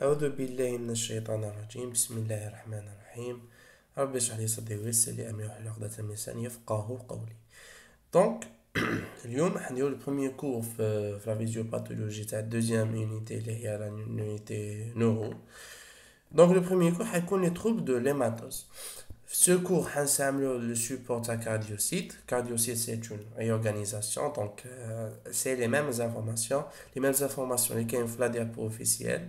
Donc, le premier cours de la visiopathologie, la deuxième unité, la unité neuro. Donc, le premier cours est les troubles de l'hématose. Ce cours est le support à la cardiocyte. Cardiocyte, c'est une réorganisation, donc, euh, c'est les mêmes informations, les mêmes informations, lesquelles sont y officiel.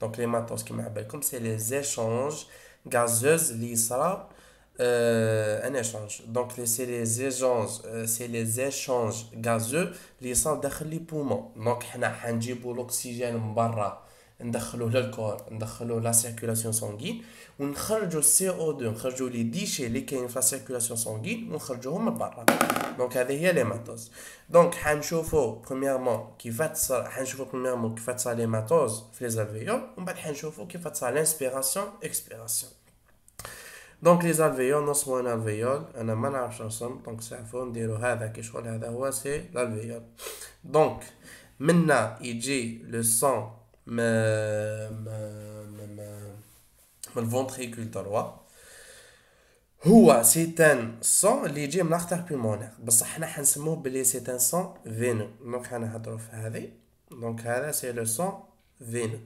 donc les matos qui comme c'est les échanges gazeux les euh, un échange donc c'est les échanges c'est les échanges gazeux les sont dans les poumons donc on a l'oxygène l'oxygène ندخلوه للكور ندخلوه لا سيركولاسيون سانغين ونخرجوا السي او 2 نخرجوا لي ديشي اللي كاين في لا سيركولاسيون سانغين ونخرجوهم من برا دونك هذه هي ليماتوز دونك حنشوفوا برومييرمون كيف تصير حنشوفوا برومييرمون كيف تصير ليماتوز في لي زالفيول ومن بعد حنشوفوا كيف تصير لانسبيراسيون اكسبيراسيون دونك لي زالفيول نصبوا هنا الفيول انا ما نعرفش نرسم دونك سعفو نديروا هذا كي شغل هذا هو سي لالفيول دونك منا يجي لو سون ما ما ما, ما من الفونتريكول دروا هو سيتان سون اللي يجي من لاختار بيمونير بصح حنا حنسموه بلي سيتان سون فينو دونك حنا هضرو في هذه دونك هذا سي لو سون فينو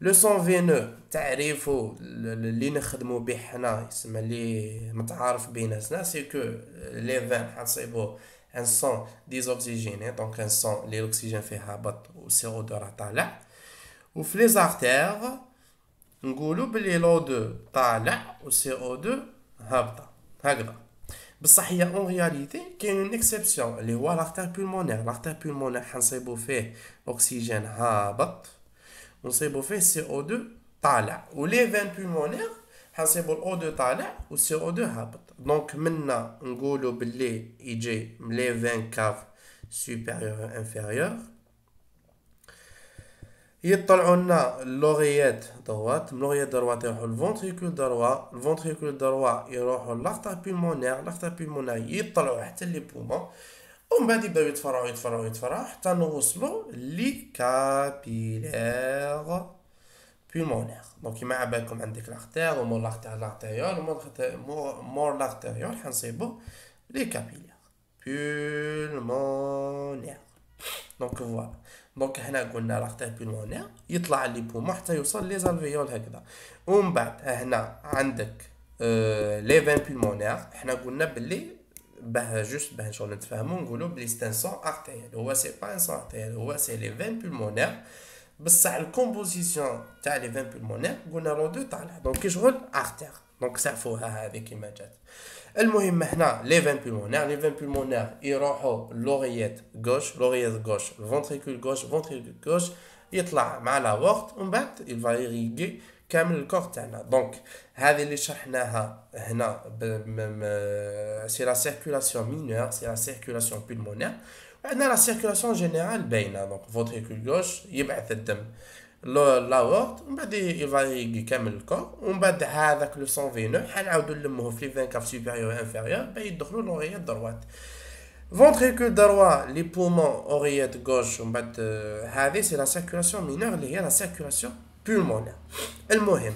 لو سون فينو تعريفو اللي نخدمو به حنا يسمى اللي متعارف بيناتنا سي كو لي فان حنصيبو ان سون ديزوكسيجيني دونك ان سون لي لوكسيجين فيه هابط و سي او دو راه طالع les artères, on dit que CO2 est En réalité, il y a une exception, Les l'artère pulmonaire. L'artère pulmonaire, cest l'oxygène est le CO2 Ou les veines pulmonaires, cest et CO2 est Donc, maintenant, on dit que les veines caves supérieures et inférieures. يطلعوا لنا اللوغيات دوات من لوغيات دروات يروحوا الفونتريكول دروا الفونتريكول دروا يروحوا لاخطار بيمونير لاخطار بيمونير يطلعوا حتى لي بومون ومن بعد يبداو يتفرعوا يتفرعوا يتفرعوا حتى نوصلوا لي كابيلير بيمونير دونك كيما عبالكم عندك لاختير ومور لاختير لاختيريول ومور مور, مور لاختيريول حنصيبو لي كابيلير بيمونير دونك فوالا دونك هنا قلنا لاغتير بيلوانير يطلع لي بومون حتى يوصل لي زالفيول هكذا ومن بعد هنا عندك لي فان بيلمونير حنا قلنا بلي باه جوست باه شغل نتفاهمو نقولو بلي ستانسون ارتيال هو سي با انسون ارتيال هو سي لي فان بيلمونير بصح الكومبوزيسيون تاع لي فان بيلمونير قلنا لو دو طالع دونك كي شغل ارتير دونك سعفوها هذه كيما جات المهم هنا لي فان بولمونير لي فان بولمونير يروحوا لوريات غوش لوريات غوش فونتريكول غوش فونتريكول غوش يطلع مع لا وقت ومن بعد يل يريغي كامل الكور تاعنا دونك هذه اللي شرحناها هنا سي لا سيركولاسيون مينور سي لا سيركولاسيون بولمونير عندنا لا سيركولاسيون جينيرال باينه دونك فونتريكول غوش يبعث الدم لاورت ومن بعد يفاريغي كامل الكور ومن بعد هذاك لو سون فينو حنعاودو نلموه في لي 24 سوبيريور انفيريور باه يدخلو لوغيا دروات فونتريكول دروا لي بومون اوريات غوش ومن بعد آه، هذه سي لا سيركولاسيون مينور اللي هي لا سيركولاسيون بولمونير المهم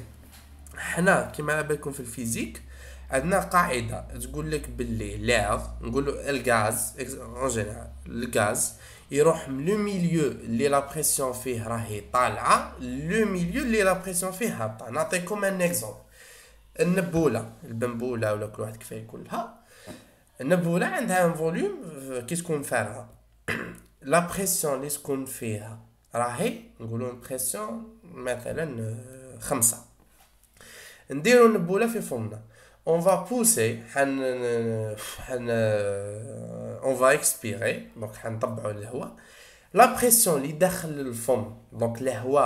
حنا كيما على بالكم في الفيزيك عندنا قاعده تقول لك باللي لاف نقولوا الغاز اون جينيرال الغاز يروح لو ميليو اللي لا بريسيون فيه راهي طالعه لو ميليو اللي لا بريسيون فيه هابطه نعطيكم ان اكزومبل النبوله البنبوله ولا كل واحد كيفاه ياكلها النبوله عندها ان فوليوم كي تكون فارغه لا بريسيون اللي تكون فيها راهي نقولوا بريسيون مثلا خمسة نديرو النبوله في فمنا on va pousser hanna euh, on va expirer donc on va imprimer l'eau la pression li dakh l'fem donc l'eau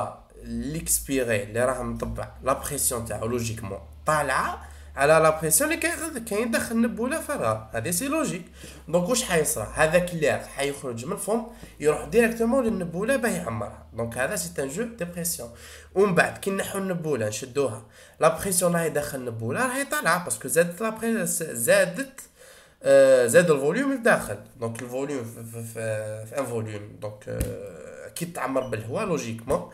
l'expiré li rah mtaba la pression taa logiquement tala على لابريسيون اللي كاين كاين داخل النبوله فراغ هذه سي لوجيك دونك واش حيصرى هذاك اللاعب حيخرج من الفم يروح ديريكتومون للنبوله باه يعمرها دونك هذا سي ان جو بريسيون ومن بعد كي نحو النبوله نشدوها لابريسيون راهي داخل النبوله راهي طالعه باسكو زادت لا زادت آه، زاد الفوليوم لداخل دونك الفوليوم في, ان فوليوم دونك كي تعمر بالهواء لوجيكمون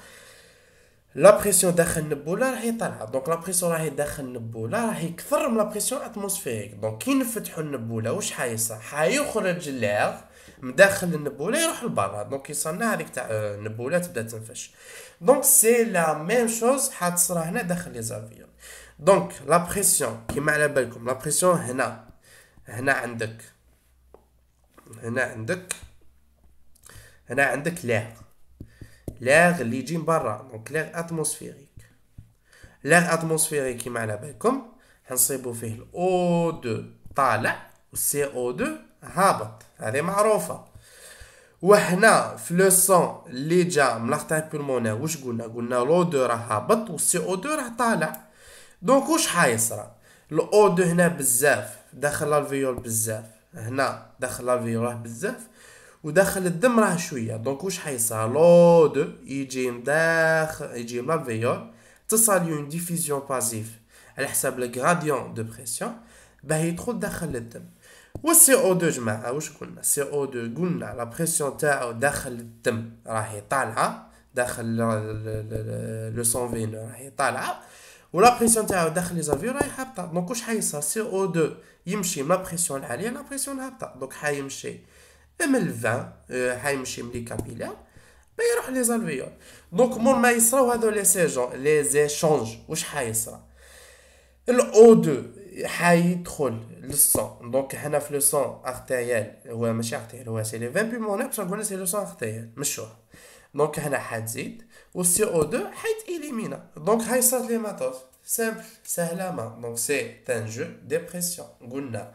لا بريسيون داخل النبوله راهي طالعه دونك بريسيون راهي داخل النبوله راهي كثر من لا بريسيون اتموسفيريك دونك كي نفتحوا النبوله واش حيصير حيخرج اللاغ من داخل النبوله يروح لبرا دونك يصنع هذيك تاع النبوله تبدا تنفش دونك سي لا ميم شوز حتصرى هنا داخل لي زافيون دونك بريسيون كيما على بالكم لا بريسيون هنا هنا عندك هنا عندك هنا عندك لاغ لاغ اللي يجي من برا دونك لاغ اتموسفيريك لاغ اتموسفيريك كيما على بالكم حنصيبو فيه الاو 2 طالع والسي او 2 هابط هذه معروفه وهنا في لو سون لي جا من لاغتار بولمونير واش قلنا قلنا لو دو راه هابط والسي او 2 راه طالع دونك واش حايصرا الاو 2 هنا بزاف داخل الفيول بزاف هنا داخل الفيول بزاف ودخل الدم راه شويه دونك واش حيصير لو دو يجي مداخل يجي لافيور تصال اون ديفيزيون بازيف على حساب الغراديون دو بريسيون باه يدخل داخل الدم و سي او دو جماعه واش قلنا سي او دو قلنا لا بريسيون تاعو داخل الدم راهي طالعه داخل لو سون فين راهي طالعه ولا بريسيون تاعو داخل لي زافيو راهي هابطه دونك واش حيصير سي او دو يمشي من لا بريسيون العاليه لا بريسيون هابطه دونك حيمشي اما الفان حيمشي من لي كابيلار بيروح لي زالفيول دونك مور ما يصراو هادو لي سيجون لي زيشونج واش حيصرا الاو 2 حيدخل للسون دونك هنا في لو سون ارتيال هو ماشي ارتيال هو سي لي فان بيمونير باش نقولو سي لو سون ارتيال مش دونك هنا حتزيد و سي او 2 اليمينا دونك هاي صارت لي ماتوس سامبل سهله ما دونك سي تان جو ديبرسيون قلنا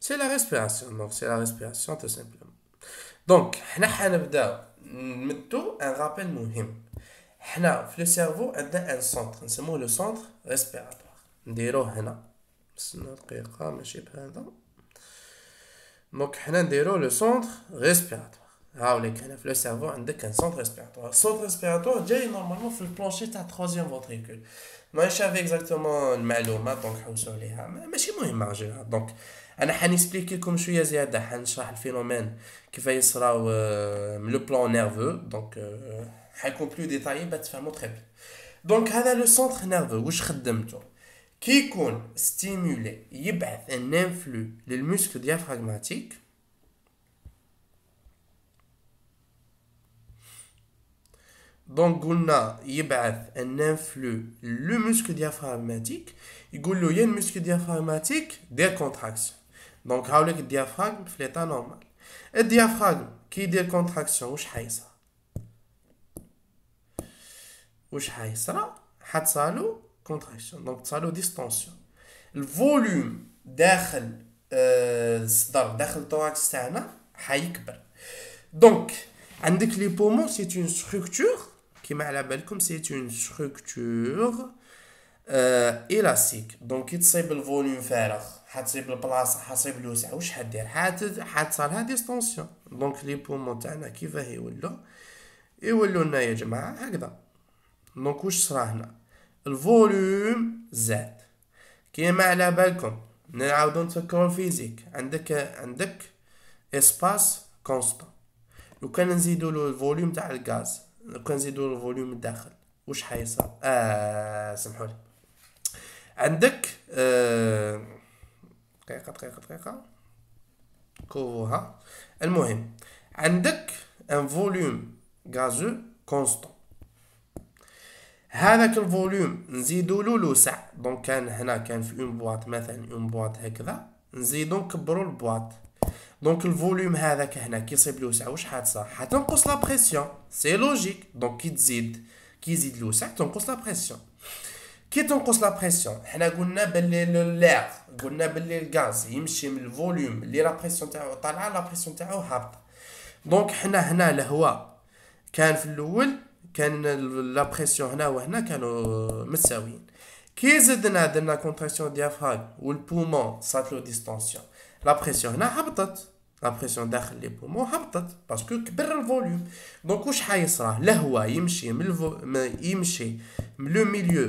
c'est la respiration donc c'est la respiration tout simplement donc un rappel le cerveau un centre c'est le centre respiratoire donc le centre respiratoire ah, le cerveau avons un centre respiratoire le centre respiratoire normalement le plancher ta troisième ventricule mais je exactement donc je suis hein. donc je vais vous expliquer comment que c'est, je vais vous le phénomène qui va être le plan nerveux. Donc, il n'y a plus de détails, ça va être très bien. Donc, c'est le centre nerveux, ce que j'ai travaillé. Qui est stimulé, il éprouve un influx du muscle diaphragmatique. Donc, on dit qu'il éprouve un influx du muscle diaphragmatique. Il y a un muscle diaphragmatique, des contractions. دونك هاوليك الديافراغم في ليطا نورمال الديافراغم كي يدير كونتراكسيون واش حيصرى واش حيصرى حتصالو كونتراكسيون دونك تصالو ديستونسيون الفوليوم داخل الصدر داخل التوراكس تاعنا حيكبر دونك عندك لي بومون سي اون ستركتور كيما على بالكم سي اون ستركتور الاسيك دونك كي تصيب الفوليوم فارغ حتصيب البلاصه حتصيب الوسع واش حدير حات حتصالها ديستونسيون دونك لي بومون تاعنا كيفاه يولو يولو لنا يا جماعه هكذا دونك واش صرا هنا الفوليوم زاد كيما على بالكم نعاودو نتفكرو الفيزيك عندك عندك اسباس كونستون لو كان نزيدو له الفوليوم تاع الغاز لو كان نزيدو له الفوليوم الداخل واش حيصير اه سمحولي عندك آه دقيقة دقيقة دقيقة كوفوها المهم عندك ان فوليوم غازو كونستون هذاك الفوليوم نزيدو له الوسع دونك كان هنا كان في اون بواط مثلا اون بواط هكذا نزيدو نكبرو البواط دونك الفوليوم هذاك هنا كي يصيب الوسع واش حادثه حتنقص لا بريسيون سي لوجيك دونك كي تزيد كي يزيد الوسع تنقص لا بريسيون كي تنقص لا بريسيون حنا قلنا باللي اللاغ قلنا باللي الغاز يمشي من الفوليوم اللي لا بريسيون تاعو طالعه لا بريسيون تاعو هابط دونك حنا هنا الهواء كان في الاول كان لا بريسيون هنا وهنا كانوا متساويين كي زدنا درنا كونتراكسيون ديافراغ والبومون صارت لو ديستونسيون لا بريسيون هنا هبطت لا بريسيون داخل لي بومون هبطت باسكو كبر الفوليوم دونك واش حيصرى لهوا يمشي من الفو... يمشي من لو ميليو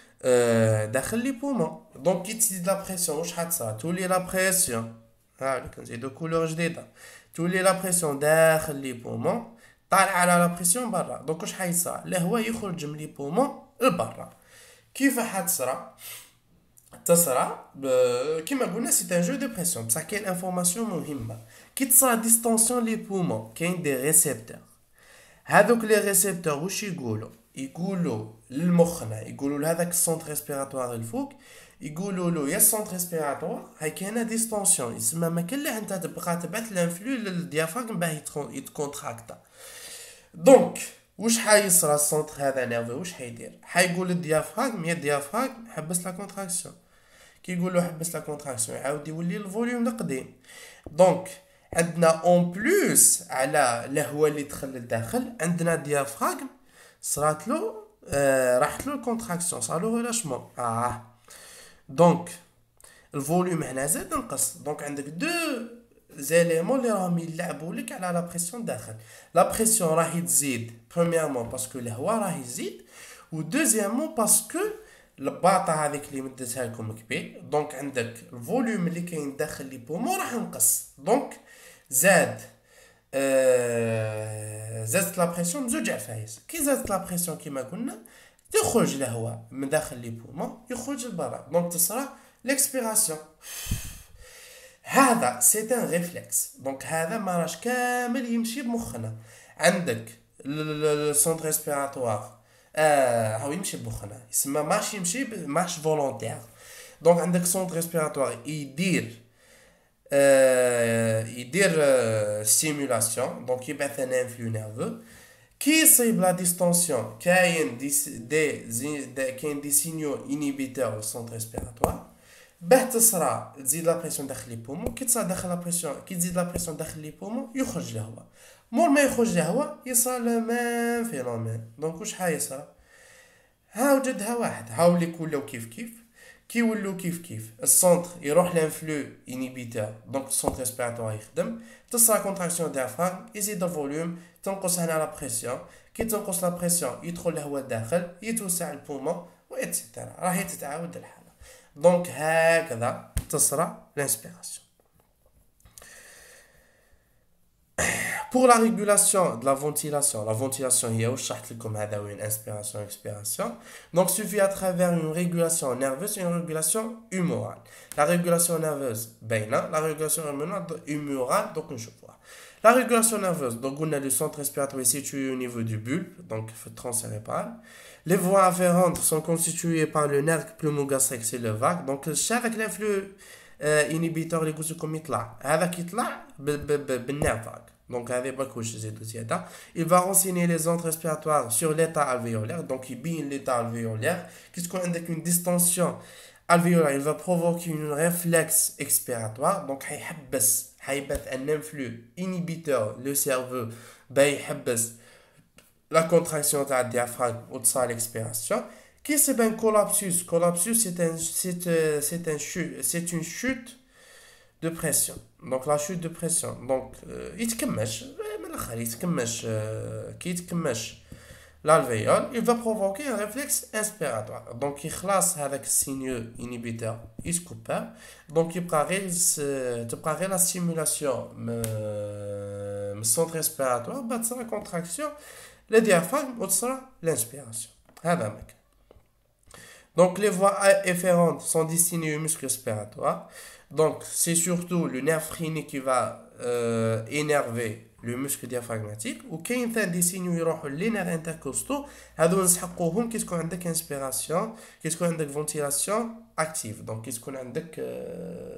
Donc, euh, les poumons que la pression Tout est la pression. Tout ah, est la pression. Tout est la pression. Tout est la pression. Tout est la pression. Tout la pression. Tout la pression. Donc, je pression les poumons, ça Qui dit c'est un jeu de pression. y a une information. Qu'est-ce que la des poumons est des récepteurs donc les récepteurs où je يقولوا لمخنا يقولوا لهذاك السونتر ريسبيراتوار الفوق يقولوا له يا السونتر ريسبيراتوار هاي كاينه ديستونسيون يسمى ما كله انت تبقى تبعث لانفلو للديافراغم باه يتكونتراكتا دونك واش حيصرى السونتر هذا نيرفي واش حيدير حيقول للديافراغم يا ديافراغم حبس لا كونتراكسيون كيقول له حبس لا كونتراكسيون يعاود يولي الفوليوم القديم دونك عندنا اون بلوس على الهواء اللي دخل للداخل عندنا ديافراغم صرات له آه، راحت له الكونتراكسيون صار له ريلاشمون اه دونك الفوليوم هنا زاد نقص دونك عندك دو زيليمون اللي راهم يلعبوا لك على لا بريسيون داخل لا بريسيون راهي تزيد بروميامون باسكو الهواء راه يزيد و دوزيامون باسكو الباطا هذيك اللي مدتها لكم كبير دونك عندك الفوليوم اللي كاين داخل لي بومون راح ينقص دونك زاد آه، زادت لا بريسيون بزوج عفايس كي زادت لا بريسيون كيما قلنا تخرج الهواء من داخل لي بومون يخرج لبرا دونك تصرا ليكسبيراسيون هذا سي ان ريفلكس دونك هذا ما راش كامل يمشي بمخنا عندك السونتر ريسبيراتوار آه هو يمشي بمخنا يسمى ماشي يمشي ماش فولونتير دونك عندك سونتر ريسبيراتوار يدير آه، يدير ستيمولاسيون دونك يبعث ان انفلو نيرفو كي يصيب لا ديستونسيون كاين دي دي كاين دي سينيو انيبيتور سونت ريسبيراتوار باه تصرى تزيد لا بريسيون داخل لي بومون كي تصرى داخل لا بريسيون كي تزيد لا بريسيون داخل لي بومون يخرج الهواء مور ما يخرج الهواء يصرى لو ميم فينومين دونك واش حيصرى هاو جد ها واحد هاو لي كولاو كيف كيف كي ولو كيف كيف السونتر يروح لانفلو انيبيتور دونك السونتر ريسبيراتوار يخدم تصا كونتراكسيون ديال فارم يزيد الفوليوم تنقص هنا لا بريسيون كي تنقص لا بريسيون يدخل الهواء داخل يتوسع البومون ايتترا راهي تتعاود الحاله دونك هكذا تصرا لانسبيراسيون Pour la régulation de la ventilation, la ventilation, il y a aussi une inspiration, expiration. Donc, suffit à travers une régulation nerveuse et une régulation humorale. La régulation nerveuse, ben là. la régulation humorale, donc une vois. La régulation nerveuse, donc on a le centre respiratoire situé au niveau du bulbe, donc transcérébral. Les voies afférentes sont constituées par le nerf pneumogastrique et le vague. Donc, chaque l'influx euh, inhibiteur, les gousses comme il y a. هذا كيطلع nerf donc il va renseigner les ondes respiratoires sur l'état alvéolaire, donc il bine l'état alvéolaire, qu'est-ce qu'on avec une distension alvéolaire, il va provoquer une réflexe expiratoire, donc il va un influx inhibiteur, le cerveau, la contraction de la diaphragme au-dessus de l'expiration, qui c'est un collapsus, collapsus c'est un, c'est, euh, c'est une chute de pression. Donc la chute de pression. Donc euh, il te il euh, il l'alvéole, il va provoquer un réflexe inspiratoire. Donc il classe avec signe inhibiteur, il coupe. Hein. Donc il te la stimulation du euh, centre respiratoire, bat la contraction, le diaphragme, ou l'inspiration. Ah, ben, Donc les voies efférentes sont destinées au muscle respiratoire. Donc, c'est surtout le nerf phréné qui va euh, énerver le muscle diaphragmatique. Ou qu'il y a des signes qui vont les nerfs intercostaux. Qu'est-ce qu'on a inspiration Qu'est-ce qu'on a ventilation active Donc, qu'est-ce qu'on a euh,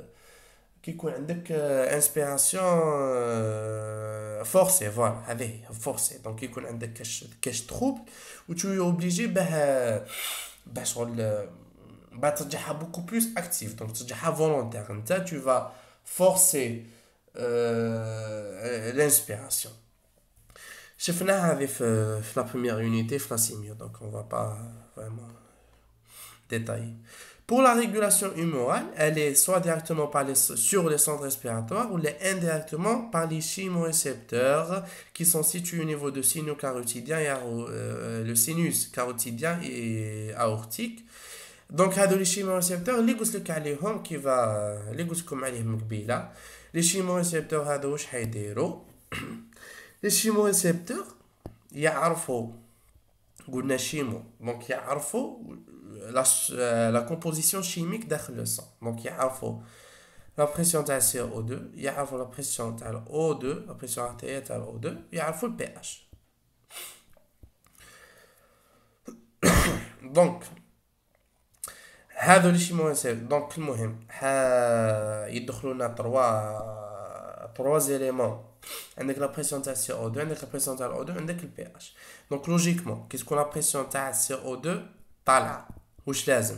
qui a une euh, inspiration forcée, voilà, allez, forcée. Donc, il y a une cache trouble où tu es obligé, de... bah, bah le bah, beaucoup plus actif, donc volontaire. ça, tu vas forcer euh, l'inspiration l'inspiration. avait fait la première unité, la donc on ne va pas vraiment détailler. Pour la régulation humorale, elle est soit directement par les, sur les centres respiratoires ou les indirectement par les chimorécepteurs qui sont situés au niveau du sinus carotidien et euh, le sinus carotidien et aortique donc les deux les gus qui les qui va euh, les qui les le récepteur les la euh, la composition chimique d'air le sang donc il la pression totale O 2 il la pression O 2 la pression artérielle O 2 donc هذا الشيء مهم سير دونك المهم ح يدخلوا لنا تروا تروا زيليمون عندك لا بريسيون تاع سي او 2 عندك لا بريسيون تاع الاو 2 عندك البي اش دونك لوجيكمون كي تكون لا بريسيون تاع سي او 2 طالعه واش لازم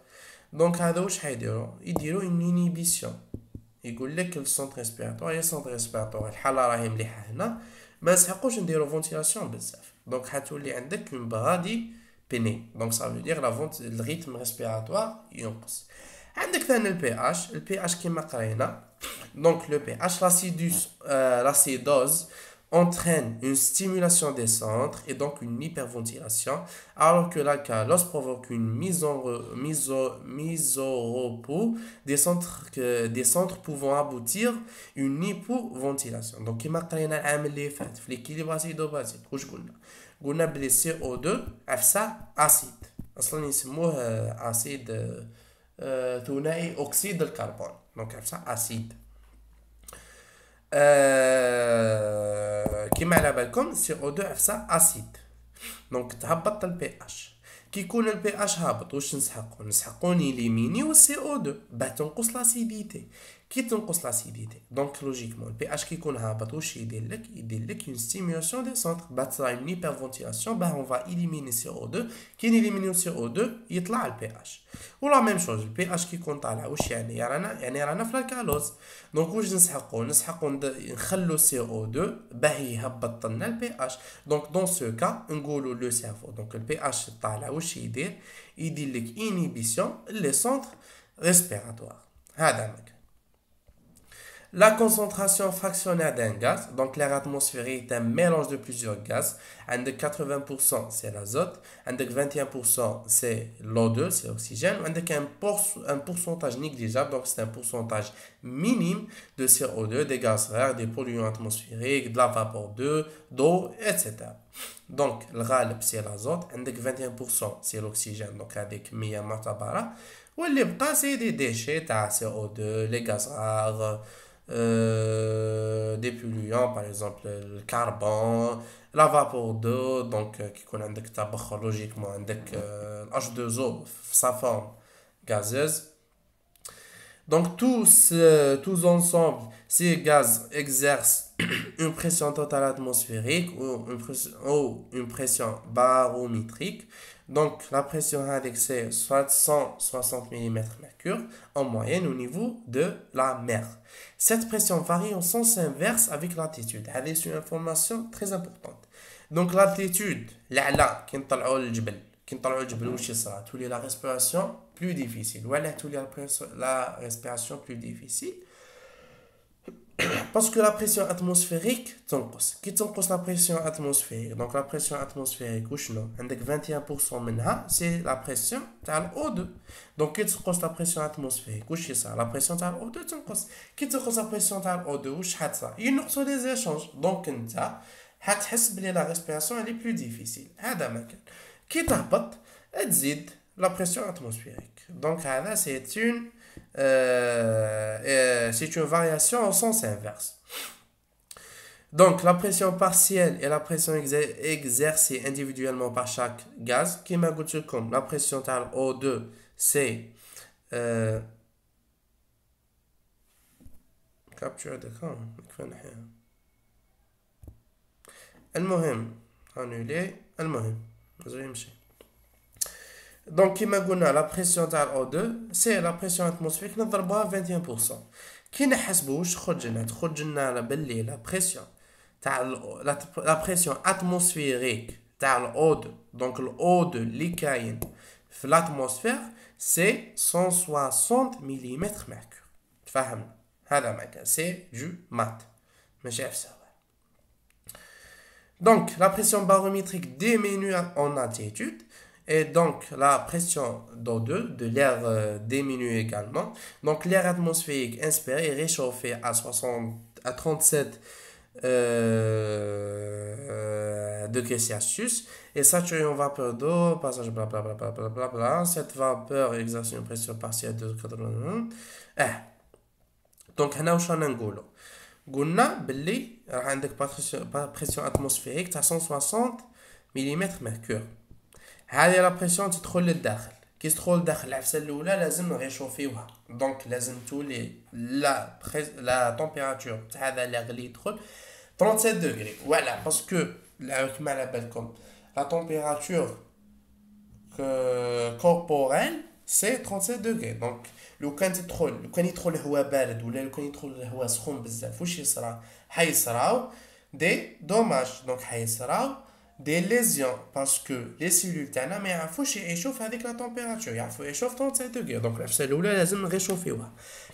دونك هذا واش حيديروا يديروا انينيبيسيون يقول لك السونتر ريسبيراتوار يا سونتر ريسبيراتوار الحاله راهي مليحه هنا ما نسحقوش نديرو فونتيلاسيون بزاف دونك حتولي عندك اون بغادي بيني دونك سافو دير لا فونت الريتم ريسبيراتوار ينقص عندك ثاني البي اش البي اش كيما قرينا دونك لو بي اش لاسيدوس آه لاسيدوز entraîne une stimulation des centres et donc une hyperventilation, alors que la provoque une mise, en mise, au, mise repos des centres, que, des centres pouvant aboutir à une hypoventilation. Donc, il l'équilibre acido-basique. On le CO2, ça acide. اصلا de euh, acide euh, oxyde de carbone donc ça acide كيما على بالكم او 2 عفسه اسيد دونك تهبط البي اش كي يكون البي اش هابط واش نسحقو نسحقو نيليمينيو سي او 2 باه تنقص لاسيديتي qui Donc, logiquement, le pH qui compte à la ouchée est une stimulation est idéal des centres, y a une hyperventilation, bah, on va éliminer le CO2, qui élimine le CO2, il est le pH. Ou la même chose, le pH qui compte à la ouchée, il n'y a rien à faire Donc, je ne sais pas le CO2, bah, il n'y a le pH. Donc, dans ce cas, on a le cerveau. Donc, le pH est là où il est idéal, qu'il y a une inhibition du centre respiratoire. La concentration fractionnaire d'un gaz, donc l'air atmosphérique est un mélange de plusieurs gaz. Un de 80% c'est l'azote, un de 21% c'est l'O2, c'est l'oxygène, un de un pourcentage négligeable, donc c'est un pourcentage minime de CO2, des gaz rares, des polluants atmosphériques, de la vapeur d'eau, d'eau, etc. Donc, le غالب c'est l'azote, de 21% c'est l'oxygène, donc avec 100 Ou les est c'est des déchets تاع CO2, les gaz rares, euh, des polluants, par exemple le carbone, la vapeur d'eau, donc euh, qui qu'on tabac logiquement, H2O, euh, sa forme gazeuse. Donc tous, tous ensemble, ces gaz exercent une pression totale atmosphérique pression, ou une pression barométrique donc, la pression avec c'est 160 mm mercure en moyenne au niveau de la mer. Cette pression varie en sens inverse avec l'altitude. C'est une information très importante. Donc, l'altitude, là, qui est la respiration plus difficile. Ou la respiration plus difficile parce que la pression atmosphérique tonkosse. Qui la pression atmosphérique Donc la pression atmosphérique, ou 21% menha, c'est la pression o l'O2. Donc qui la pression atmosphérique c'est ça La pression l'O2 tonkosse. Qui la pression l'O2 ça Il y a des échanges. Donc, tu la respiration elle est plus difficile. Hada Qui dit la pression atmosphérique. Donc, c'est une. Euh, euh, c'est une variation en sens inverse. Donc, la pression partielle et la pression exercée individuellement par chaque gaz, qui comme la pression totale O2, c'est euh, capture de المهم annulé المهم donc, la pression لا بريسيون تاع 2 سي لا بريسيون اتموسفيريك 21% La pression atmosphérique خرج لنا تخرج la de لا بريسيون تاع لا بريسيون تاع 160 ملم Tu du هذا Donc, la pression barométrique diminue en altitude et donc la pression d'O2 de l'air euh, diminue également. Donc l'air atmosphérique inspiré est réchauffé à, 60, à 37 euh, euh, degrés Celsius et saturé en vapeur d'eau, passage blablabla. Bla bla bla bla Cette vapeur exerce une pression partielle de 80. Eh. Donc, on a قلنا on a عندك pression atmosphérique تاع 160 mm mercure هذه لابريسيون تدخل للداخل كي تدخل داخل العفسه الاولى لازم نغيشوفيوها دونك لازم تولي لا بريز... لا تمبيراتور تاع هذا اللي غلي يدخل 37 دوغري فوالا باسكو كيما على بالكم لا تمبيراتور كوربوريل سي 37 دوغري دونك لو كان تدخل لو كان يدخل الهواء بارد ولا لو كان يدخل الهواء سخون بزاف واش يصرى حيصراو دي دوماج دونك حيصراو des lésions parce que les cellules t'as là mais il faut échauffe avec la température il faut échauffer 37 degrés donc la cellule elle doit réchauffer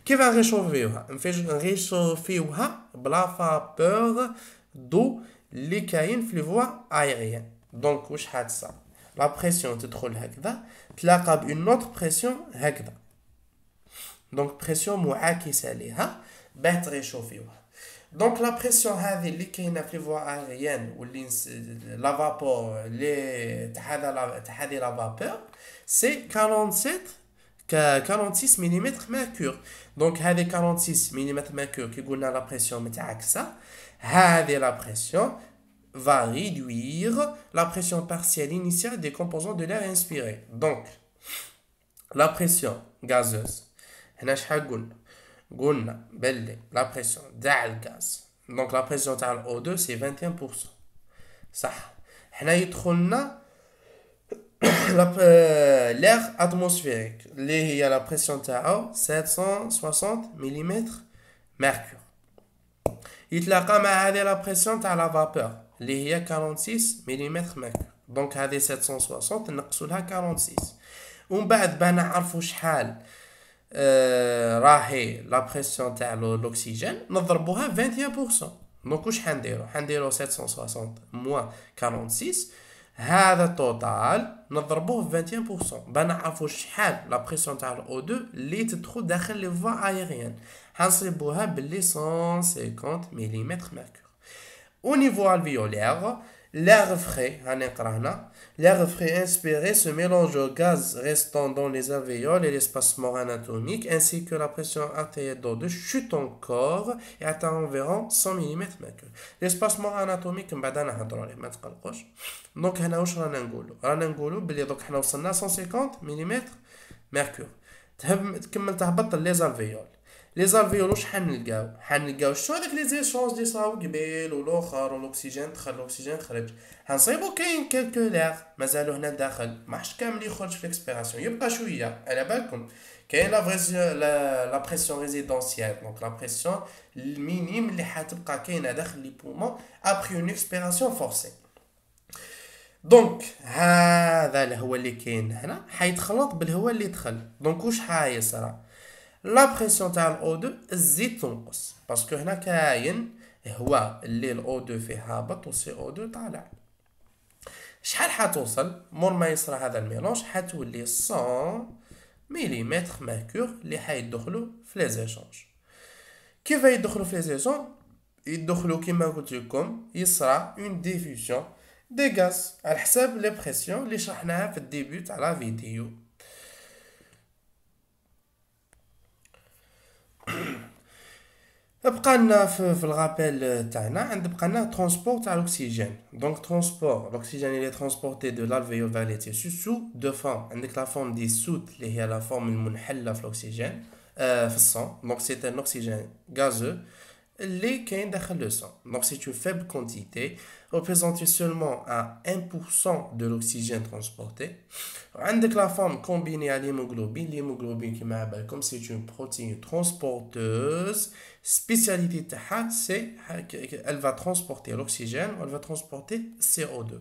qui va réchauffer ouais on fait réchauffer la bla vapeur d'eau les caïnes aérien aérienne donc ça la pression te trop va tu la une autre pression là donc pression moins qui s'allie hein? ouais donc la pression avec اللي كاينه في لي aérienne ou la vapeur les la vapeur c'est 47 46 mm mercure donc هذه 46 mm mercure qui قلنا la pression نتاعك ça la pression va réduire la pression partielle initiale des composants de l'air inspiré donc la pression gazeuse هنا شحال la بلي لا بريسيون la pression دونك لا 2 سي 21% صح l'air atmosphérique là il y la pression de 760 mm mercure il la comme la pression de la vapeur il y a 46 mm mercure donc à 760 a 46 on آه، راهي لا بريسيون تاع لوكسيجين نضربوها 21% دونك واش حنديرو حنديرو 760 موان 46 هذا التوتال نضربوه 21% بان نعرفو شحال لا بريسيون تاع الاو 2 اللي تدخل داخل لي فوا ايريان حنصيبوها باللي 150 ملم ميركور او نيفو الفيولير L'air frais, l'air frais inspiré se mélange au gaz restant dans les alvéoles et l'espace mort anatomique ainsi que la pression artérielle d'eau de chute encore et atteint environ 100 mm. L'espace mort anatomique, donc on a on a 150 mm mercure. تكمل تهبط les alvéoles. لي زافيولو شحال نلقاو حال نلقاو شتو هذاك لي زيشونج لي صراو قبيل والاخر والاكسجين دخل الاكسجين خرج حنصيبو كاين كالكو لاغ مازالو هنا داخل ما حش كامل يخرج في ليكسبيراسيون يبقى شويه على بالكم كاين لا لا لا بريسيون ريزيدونسيال دونك لا بريسيون المينيم اللي حتبقى كاينه داخل لي بومون ابري اون اكسبيراسيون فورسي دونك هذا الهواء اللي كاين هنا حيتخلط بالهواء اللي دخل دونك واش حايصرا لا بريسيون تاع الاو 2 تزيد تنقص باسكو هنا كاين هواء اللي الاو 2 فيه هابط و سي او 2 طالع شحال حتوصل مور ما يصرى هذا الميلونج حتولي 100 مليمتر ميركور اللي حيدخلوا في لي زيشونج كيف يدخلوا في لي زيشونج يدخلوا كما قلت لكم يصرى اون ديفيوجن دي غاز على حساب لي بريسيون اللي شرحناها في الديبيوت على فيديو vous la feuve, le rappel transporte à l'oxygène. Donc transport, l'oxygène est transporté de l'alvéole vers les tissus sous deux formes. la forme dissoute, est à la forme de l'oxygène euh, Donc c'est un oxygène gazeux le sang. Donc c'est une faible quantité représentait seulement à 1% de l'oxygène transporté. Avec la forme combinée à l'hémoglobine, l'hémoglobine qui comme c'est une protéine transporteuse, spécialité de c'est qu'elle va transporter l'oxygène, elle va transporter CO2.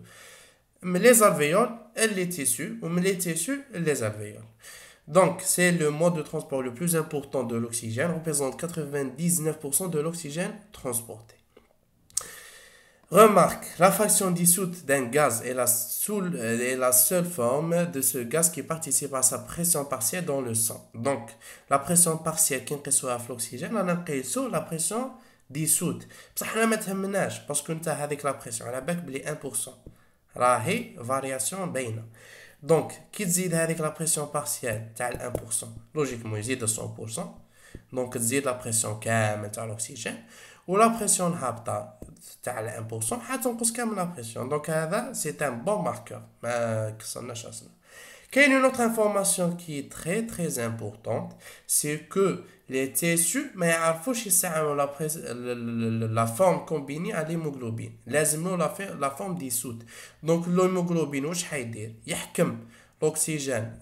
Mais les alvéoles, elle les tissus, ou les tissus, les alvéoles. Donc, c'est le mode de transport le plus important de l'oxygène, représente 99% de l'oxygène transporté. Remarque, la fraction dissoute d'un gaz euh, est la, seule forme de ce gaz qui participe à sa pression partielle dans le sang. Donc, la pression partielle qui est sur l'oxygène, la pression dissoute. Parce que nous avec la pression, la a est 1%. La variation bien. Donc, qui dit avec la pression partielle, tel 1%. Logiquement, il dit de 100%. Donc, dit la pression qui à l'oxygène. Ou la pression habta, c'est un bon marqueur une autre information qui est très très importante c'est que les tissus mais il hein, la forme combinée à l'hémoglobine la forme dissoute donc l'hémoglobine l'oxygène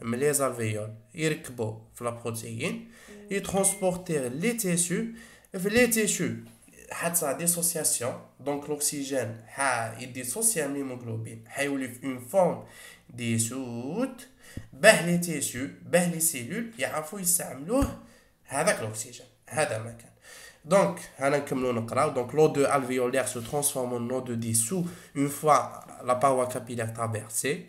la protéine mm. et transporter les tissus les tissus sa dissociation, donc l'oxygène, il dissocie l'hémoglobine, il une forme des soutes, les tissus, les cellules, il faut avec l'oxygène. Donc, donc l'eau de alvéolaire se transforme en eau de dissous une fois la paroi capillaire traversée.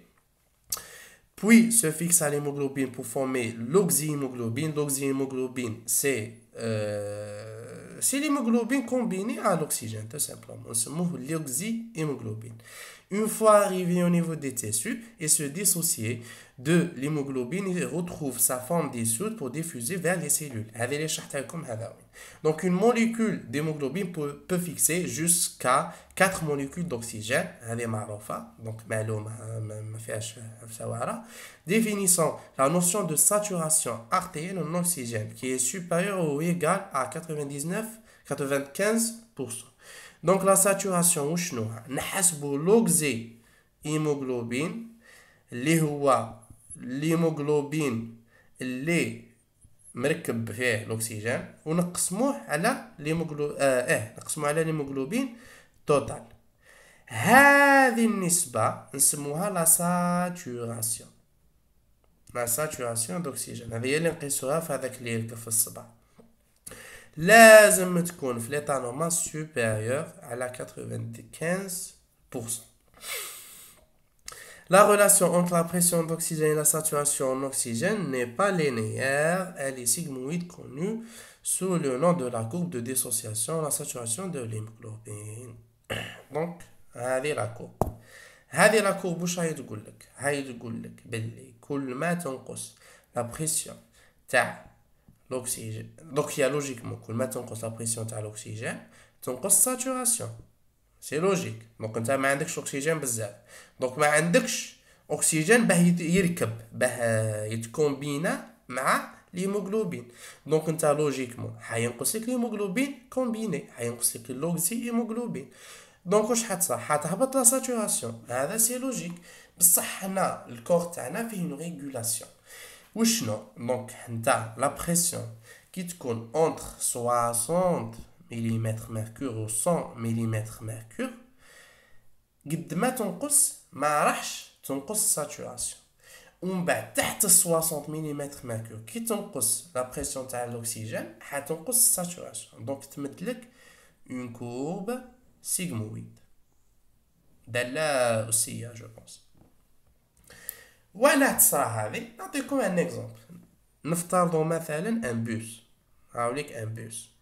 Puis se fixe à l'hémoglobine pour former l'oxyhémoglobine. L'oxyhémoglobine, c'est euh, c'est l'hémoglobine combinée à l'oxygène, tout simplement. On se mouve l'oxyhémoglobine. Une fois arrivé au niveau des tissus et se dissocier, de l'hémoglobine retrouve sa forme dissoute pour diffuser vers les cellules. Donc une molécule d'hémoglobine peut, fixer jusqu'à 4 molécules d'oxygène, donc hein, euh, définissant la notion de saturation artérielle en oxygène qui est supérieure ou égale à 99-95%. Donc la saturation, nous avons l'oxyhémoglobine l'hémoglobine, الهيموغلوبين اللي مركب فيه الاكسجين ونقسموه على الهيموغلو اه, إيه، نقسموه على الهيموغلوبين توتال هذه النسبه نسموها لا ساتوراسيون لا ساتوراسيون دوكسيجين هذه هي اللي نقيسوها في هذاك اللي يركب في الصباح لازم تكون في ليتا نورمال سوبيريور على 95% La relation entre la pression d'oxygène et la saturation en oxygène n'est pas linéaire, elle est sigmoïde connue sous le nom de la courbe de dissociation, la saturation de l'hémoglobine. Donc, la la courbe, هذه la courbe, كل ما تنقص la l'oxygène. Donc, il y a logiquement que ما تنقص la pression تاع l'oxygène, donc saturation. سي لوجيك دونك انت ما عندكش اكسجين بزاف دونك ما عندكش اكسجين باه يركب باه يتكومبينا مع الهيموغلوبين دونك انت لوجيكمون حينقص لك الهيموغلوبين كومبيني حينقص لك اللوكسي هيموغلوبين دونك واش حتصح حتهبط لا ساتوراسيون هذا سي لوجيك بصح حنا الكور تاعنا فيه اون ريغولاسيون وشنو دونك نتاع لا بريسيون كي تكون اونتر 60 millimètres mercure ou 100 millimètres mercure. Gibt de mettre en cause ma recherche, ton cause saturation. On va être 60 millimètres mercure. Qui ton cause la pression de l'oxygène, est ton cause saturation. Donc tu mettras une courbe sigmoïde. D'ailleurs aussi, hein, je pense. Voilà très rapide. Attends, je un exemple. Nous faisons par exemple un bus. Rappellez un bus.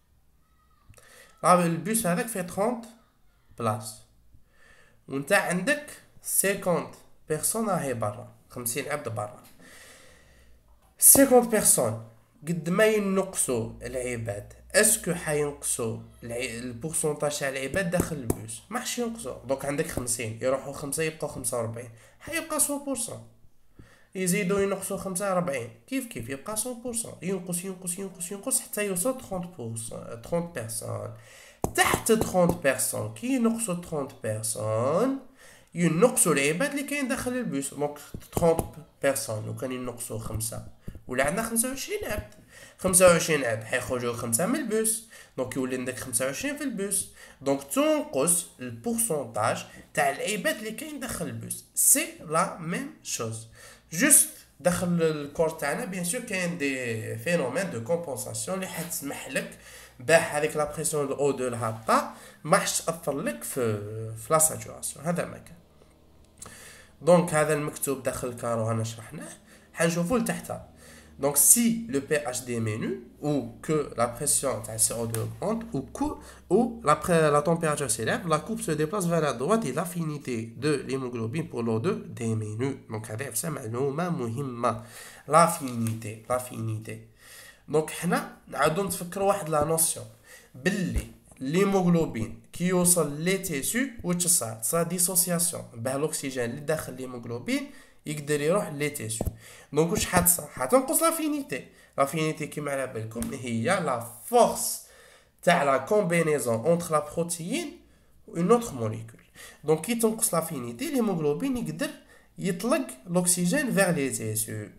راه البوس هذاك فيه 30 بلاص وانت عندك 50 بيرسون راهي برا 50 عبد برا 50 بيرسون قد ما ينقصوا العباد اسكو حينقصوا البورسونتاج تاع العباد داخل البوس ما حش ينقصوا دونك عندك 50 يروحوا 5 يبقوا 45 حيبقى 100% يزيدو ينقصو خمسة ربعين كيف كيف يبقى صون بورسون ينقص ينقص ينقص ينقص حتى يوصل تخونت بورسون تخونت بيرسون تحت تخونت بيرسون كي ينقصو تخونت بيرسون ينقصوا العباد اللي كاين داخل البوس دونك 30 بيرسون وكان ينقصوا خمسة ولا عندنا 25 عبد 25 عبد حيخرجوا خمسة من البوس دونك يولي عندك 25 في البوس دونك تنقص البورسونتاج تاع العباد اللي كاين داخل البوس سي لا ميم شوز جوست داخل الكور تاعنا بيان سور كاين دي فينومين دو كومبونساسيون اللي حتسمح لك باه هذيك لا بريسيون او دو الهابطه ما حش تاثر لك في في لا ساتوراسيون هذا ما كان دونك هذا المكتوب داخل الكارو انا شرحناه حنشوفو لتحتها Donc, si le pH diminue, ou que la pression de CO2 augmente, ou, que, ou la, température s'élève, la courbe se déplace vers la droite et l'affinité de l'hémoglobine pour l'O2 diminue. Donc, c'est L'affinité, l'affinité. Donc, nous avons la notion. l'hémoglobine qui est les tissus ou sa dissociation, l'oxygène qui l'hémoglobine, يقدر يروح لتيسيو دونك واش حتصرى حتنقص لافينيتي لافينيتي كيما على بالكم هي لا فورس تاع لا كومبينيزون اونتر لا بروتيين اون اوتر موليكول دونك كي تنقص لافينيتي الهيموغلوبين يقدر يطلق لوكسيجين فيغ لي تيسيو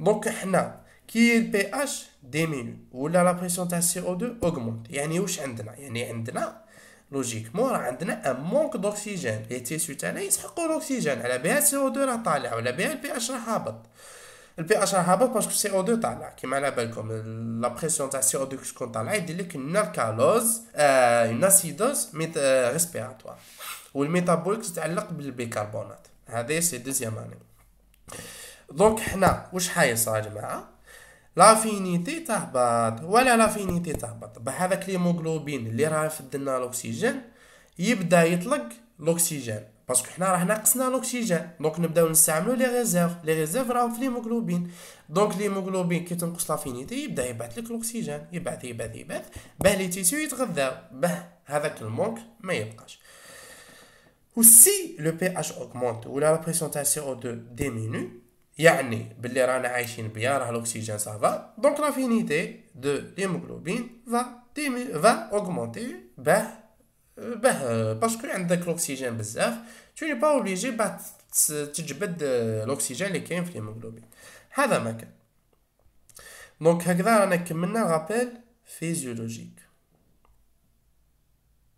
دونك حنا كي البي اش ديمينو ولا لا بريسيون تاع سي او 2 اوغمونت يعني واش عندنا يعني عندنا لوجيكمون راه عندنا ان مونك دوكسيجين لي تيسو تاعنا يسحقوا الاكسجين على بها سي او 2 راه طالع وعلى بها البي اش راه هابط البي اش راه هابط باسكو سي او 2 طالع كيما على بالكم لا بريسيون تاع سي او 2 شكون طالع يدير لك اون الكالوز اون اسيدوز ريسبيراتوار والميتابوليك تتعلق بالبيكربونات هذه سي دوزيام اني دونك حنا واش حايص يا جماعه لافينيتي تهبط ولا لافينيتي تهبط بهذاك ليموغلوبين اللي راه فدنا الاكسجين يبدا يطلق الاكسجين باسكو حنا راه ناقصنا الاكسجين دونك نبداو نستعملو لي ريزيرف لي ريزيرف راهم في ليموغلوبين دونك ليموغلوبين كي تنقص لافينيتي يبدا يبعث لك الاكسجين يبعث يبعث يبعث باه لي تيسيو يتغذاو باه هذاك المونك ما يبقاش و سي لو بي اتش اوغمونت ولا لا بريسيون تاع سي او 2 ديمينو يعني باللي رانا عايشين بيا راه الاكسجين سافا دونك لافينيتي دو ليموغلوبين فا ديمي فا اوغمونتي باه باه باسكو عندك الاكسجين بزاف تو ني با اوبليجي باه تجبد الاكسجين اللي كاين في الهيموغلوبين هذا ما كان دونك هكذا رانا كملنا غابيل فيزيولوجيك